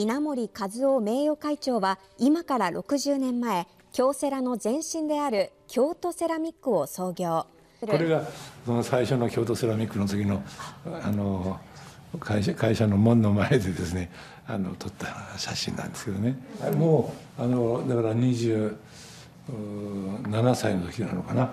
稲森和夫名誉会長は今から60年前京セラの前身である京都セラミックを創業これがその最初の京都セラミックの次のあの会社会社の門の前でですねあの撮った写真なんですけどねもうあのだから27歳の時なのかな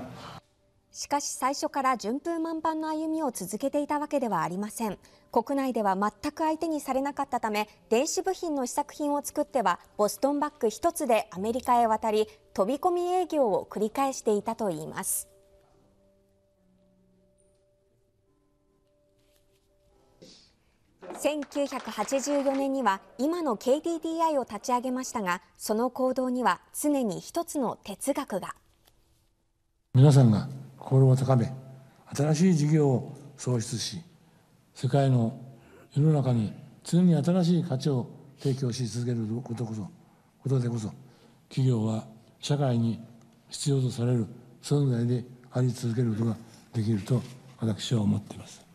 しかし最初から順風満帆の歩みを続けていたわけではありません国内では全く相手にされなかったため電子部品の試作品を作ってはボストンバッグ1つでアメリカへ渡り飛び込み営業を繰り返していたといいます1984年には今の KDDI を立ち上げましたがその行動には常に一つの哲学が皆さんが心を高め新しい事業を創出し世界の世の中に常に新しい価値を提供し続けることこそことでこそ企業は社会に必要とされる存在であり続けることができると私は思っています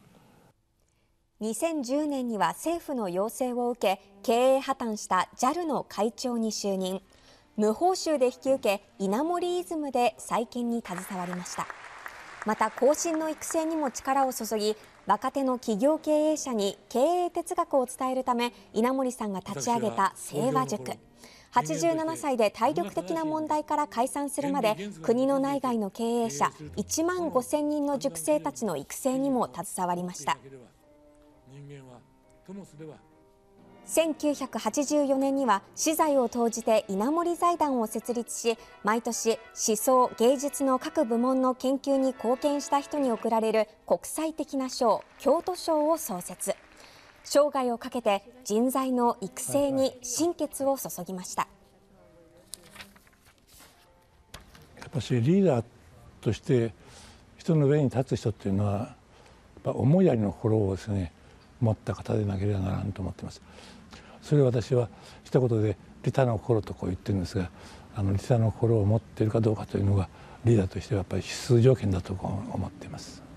2010年には政府の要請を受け経営破綻した JAL の会長に就任無報酬で引き受け稲盛イズムで再建に携わりました。また後進の育成にも力を注ぎ若手の企業経営者に経営哲学を伝えるため稲森さんが立ち上げた清和塾87歳で体力的な問題から解散するまで国の内外の経営者1万5000人の塾生たちの育成にも携わりました。1984年には私財を投じて稲盛財団を設立し毎年思想芸術の各部門の研究に貢献した人に贈られる国際的な賞京都賞を創設生涯をかけて人材の育成に心血を注ぎましたやっぱしリーダーとして人の上に立つ人っていうのはやっぱ思いやりの心をですね持った方でなければならんと思っていますそれを私は一言で利他の心とこう言ってるんですがあの利他の心を持っているかどうかというのがリーダーとしてはやっぱり必須条件だと思っています。